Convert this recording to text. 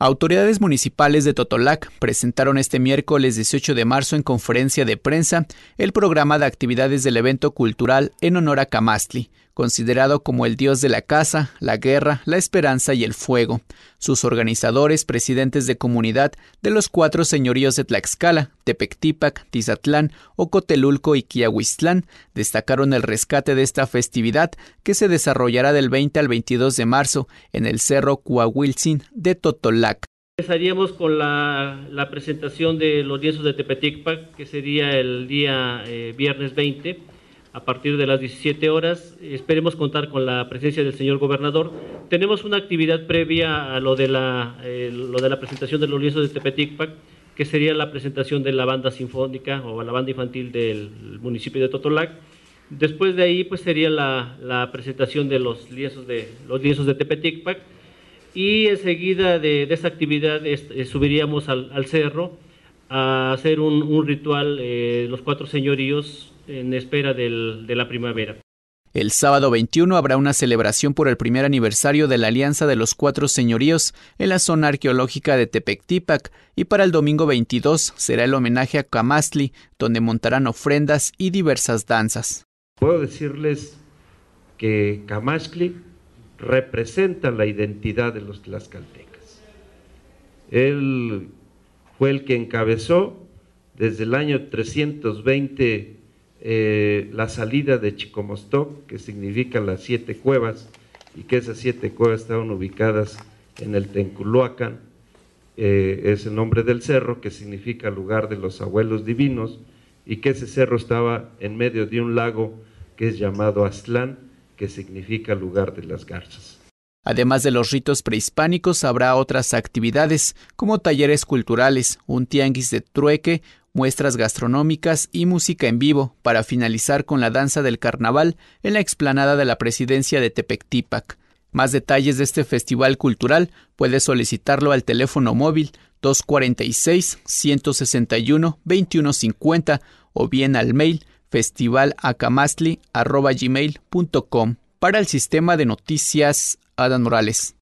Autoridades municipales de Totolac presentaron este miércoles 18 de marzo en conferencia de prensa el programa de actividades del evento cultural en honor a Camastli, considerado como el dios de la caza, la guerra, la esperanza y el fuego. Sus organizadores, presidentes de comunidad de los cuatro señoríos de Tlaxcala, Tepectipac, Tizatlán, Ocotelulco y Quiahuistlán, destacaron el rescate de esta festividad que se desarrollará del 20 al 22 de marzo en el Cerro Coahuilzin de Totolac. Empezaríamos con la, presentación de los lienzos de Tepectipac, que sería el día eh, viernes 20 a partir de las 17 horas. Esperemos contar con la presencia del señor gobernador. Tenemos una actividad previa a lo de la, eh, lo de la presentación de los lienzos de Tepeticpac, que sería la presentación de la banda sinfónica o la banda infantil del municipio de Totolac. Después de ahí pues sería la, presentación de los lienzos de, los de Tepeticpac y enseguida de, de esa actividad este, eh, subiríamos al cerro a hacer un, ritual, eh, los cuatro señoríos, en espera del, de la primavera. El sábado 21 habrá una celebración por el primer aniversario de la Alianza de los Cuatro Señoríos en la zona arqueológica de Tepectipac... y para el domingo 22 será el homenaje a Camastli, donde montarán ofrendas y diversas danzas. Puedo decirles que Camastli representa la identidad de los tlaxcaltecas. Él fue el que encabezó desde el año 320 eh, la salida de Chicomostoc, que significa las siete cuevas, y que esas siete cuevas estaban ubicadas en el Tenculuacan, eh, es el nombre del cerro, que significa lugar de los abuelos divinos, y que ese cerro estaba en medio de un lago que es llamado Aztlán, que significa lugar de las garzas. Además de los ritos prehispánicos, habrá otras actividades como talleres culturales, un tianguis de trueque, muestras gastronómicas y música en vivo, para finalizar con la danza del carnaval en la explanada de la presidencia de Tepectípac. Más detalles de este festival cultural puedes solicitarlo al teléfono móvil 246-161-2150 o bien al mail festivalacamastli.com. para el sistema de noticias Adán Morales.